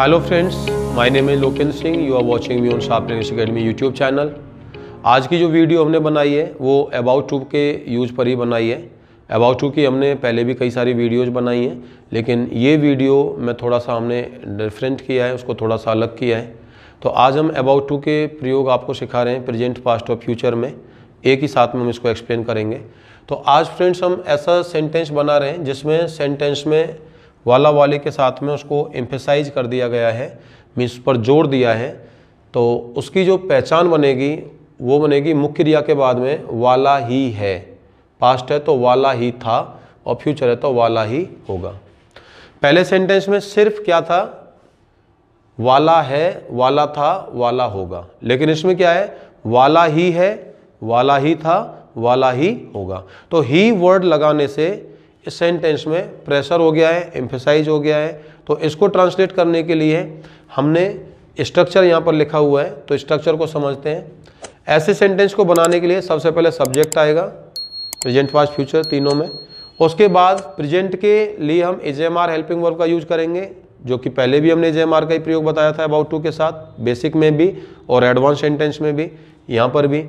hello friends my name है Lokendra Singh you are watching me on sharpness academy YouTube channel आज की जो video हमने बनाई है वो अबाउट टू के यूज पर ही बनाई है अबाउट टू की हमने पहले भी कई सारी वीडियोज बनाई हैं लेकिन ये वीडियो मैं थोड़ा सा हमने डिफरेंट किया है उसको थोड़ा सा अलग किया है तो आज हम अबाउट टू के प्रयोग आपको सिखा रहे हैं प्रेजेंट पास्ट और फ्यूचर में एक ही साथ में हम इसको एक्सप्लेन करेंगे तो आज फ्रेंड्स हम ऐसा सेंटेंस बना रहे हैं जिसमें सेंटेंस में वाला वाले के साथ में उसको एम्फेसाइज कर दिया गया है मीन्स पर जोर दिया है तो उसकी जो पहचान बनेगी वो बनेगी मुख्य क्रिया के बाद में वाला ही है पास्ट है तो वाला ही था और फ्यूचर है तो वाला ही होगा पहले सेंटेंस में सिर्फ क्या था वाला है वाला था वाला होगा लेकिन इसमें क्या है वाला ही है वाला ही था वाला ही होगा तो ही वर्ड लगाने से इस सेंटेंस में प्रेशर हो गया है एम्फेसाइज हो गया है तो इसको ट्रांसलेट करने के लिए हमने स्ट्रक्चर यहाँ पर लिखा हुआ है तो स्ट्रक्चर को समझते हैं ऐसे सेंटेंस को बनाने के लिए सबसे पहले सब्जेक्ट आएगा प्रेजेंट पास्ट फ्यूचर तीनों में उसके बाद प्रेजेंट के लिए हम एज हेल्पिंग वर्ब का यूज करेंगे जो कि पहले भी हमने एज का ही प्रयोग बताया था अबाउट टू के साथ बेसिक में भी और एडवांस सेंटेंस में भी यहाँ पर भी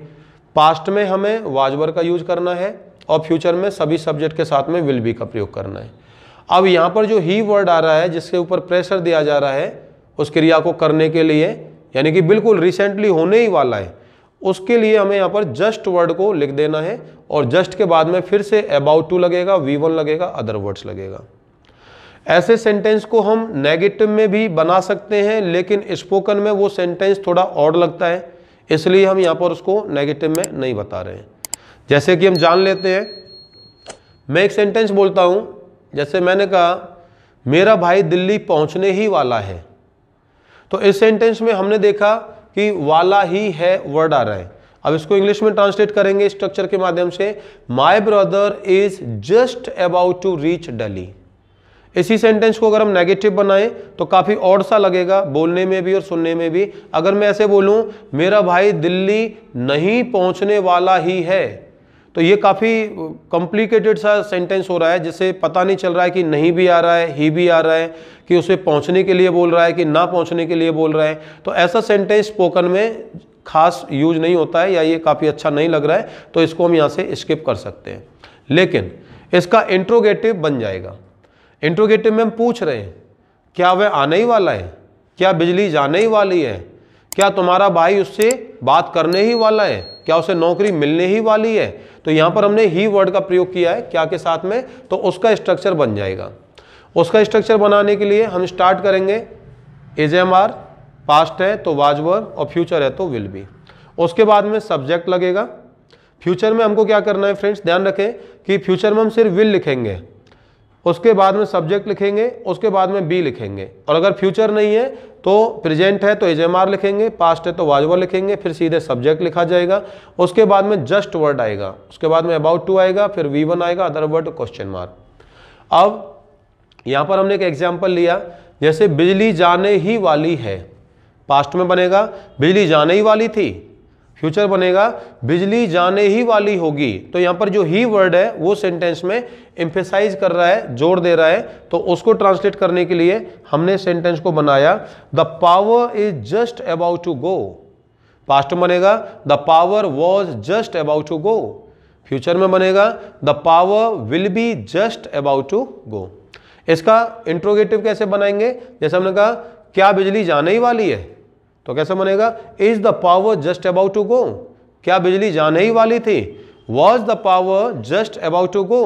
पास्ट में हमें वाजवर का यूज करना है और फ्यूचर में सभी सब्जेक्ट के साथ में विल बी का प्रयोग करना है अब यहाँ पर जो ही वर्ड आ रहा है जिसके ऊपर प्रेशर दिया जा रहा है उस क्रिया को करने के लिए यानी कि बिल्कुल रिसेंटली होने ही वाला है उसके लिए हमें यहाँ पर जस्ट वर्ड को लिख देना है और जस्ट के बाद में फिर से अबाउट टू लगेगा वी वन लगेगा अदर वर्ड्स लगेगा ऐसे सेंटेंस को हम नेगेटिव में भी बना सकते हैं लेकिन स्पोकन में वो सेंटेंस थोड़ा और लगता है इसलिए हम यहाँ पर उसको नेगेटिव में नहीं बता रहे हैं जैसे कि हम जान लेते हैं मैं एक सेंटेंस बोलता हूं जैसे मैंने कहा मेरा भाई दिल्ली पहुंचने ही वाला है तो इस सेंटेंस में हमने देखा कि वाला ही है वर्ड आ रहा है अब इसको इंग्लिश में ट्रांसलेट करेंगे स्ट्रक्चर के माध्यम से my brother is just about to reach Delhi इसी सेंटेंस को अगर हम नेगेटिव बनाएं तो काफ़ी और सा लगेगा बोलने में भी और सुनने में भी अगर मैं ऐसे बोलूं मेरा भाई दिल्ली नहीं पहुंचने वाला ही है तो ये काफ़ी कॉम्प्लिकेटेड सा सेंटेंस हो रहा है जिससे पता नहीं चल रहा है कि नहीं भी आ रहा है ही भी आ रहा है कि उसे पहुंचने के लिए बोल रहा है कि ना पहुंचने के लिए बोल रहा है तो ऐसा सेंटेंस स्पोकन में खास यूज नहीं होता है या ये काफ़ी अच्छा नहीं लग रहा है तो इसको हम यहाँ से स्किप कर सकते हैं लेकिन इसका इंट्रोगेटिव बन जाएगा इंट्रोगेटिव में हम पूछ रहे हैं क्या वह आने ही वाला है क्या बिजली जाने ही वाली है क्या तुम्हारा भाई उससे बात करने ही वाला है क्या उसे नौकरी मिलने ही वाली है तो यहां पर हमने ही वर्ड का प्रयोग किया है क्या के साथ में तो उसका स्ट्रक्चर बन जाएगा उसका स्ट्रक्चर बनाने के लिए हम स्टार्ट करेंगे इज एम आर पास्ट है तो वाजवर और फ्यूचर है तो विल बी उसके बाद में सब्जेक्ट लगेगा फ्यूचर में हमको क्या करना है फ्रेंड्स ध्यान रखें कि फ्यूचर में हम सिर्फ विल लिखेंगे उसके बाद में सब्जेक्ट लिखेंगे उसके बाद में बी लिखेंगे और अगर फ्यूचर नहीं है तो प्रेजेंट है तो एज लिखेंगे पास्ट है तो वाजवा लिखेंगे फिर सीधे सब्जेक्ट लिखा जाएगा उसके बाद में जस्ट वर्ड आएगा उसके बाद में अबाउट टू आएगा फिर वी वन आएगा अदर वर्ड क्वेश्चन मार्क अब यहाँ पर हमने एक एग्जाम्पल लिया जैसे बिजली जाने ही वाली है पास्ट में बनेगा बिजली जाने ही वाली थी फ्यूचर बनेगा बिजली जाने ही वाली होगी तो यहाँ पर जो ही वर्ड है वो सेंटेंस में इंफेसाइज कर रहा है जोर दे रहा है तो उसको ट्रांसलेट करने के लिए हमने सेंटेंस को बनाया the power is just about to go past में बनेगा the power was just about to go future में बनेगा the power will be just about to go इसका इंट्रोगेटिव कैसे बनाएंगे जैसे हमने कहा क्या बिजली जाने ही वाली है तो कैसे बनेगा is the power just about to go क्या बिजली जाने ही वाली थी was the power just about to go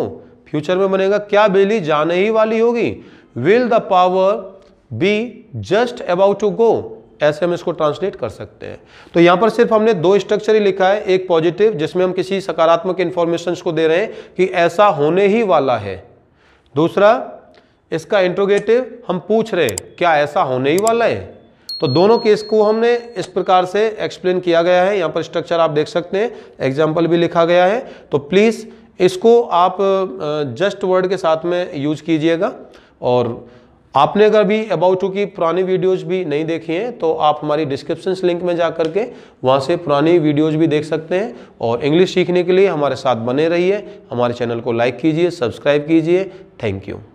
future में बनेगा क्या बिजली जाने ही वाली होगी will the power be just about to go ऐसे हम इसको ट्रांसलेट कर सकते हैं तो यहाँ पर सिर्फ हमने दो स्ट्रक्चर ही लिखा है एक पॉजिटिव जिसमें हम किसी सकारात्मक इन्फॉर्मेशन को दे रहे हैं कि ऐसा होने ही वाला है दूसरा इसका इंट्रोगेटिव हम पूछ रहे हैं क्या ऐसा होने ही वाला है तो दोनों केस को हमने इस प्रकार से एक्सप्लेन किया गया है यहाँ पर स्ट्रक्चर आप देख सकते हैं एग्जाम्पल भी लिखा गया है तो प्लीज़ इसको आप जस्ट वर्ड के साथ में यूज कीजिएगा और आपने अगर भी अबाउट टू की पुरानी वीडियोज भी नहीं देखी हैं तो आप हमारी डिस्क्रिप्शन लिंक में जा करके वहाँ से पुरानी वीडियोज भी देख सकते हैं और इंग्लिश सीखने के लिए हमारे साथ बने रहिए हमारे चैनल को लाइक कीजिए सब्सक्राइब कीजिए थैंक यू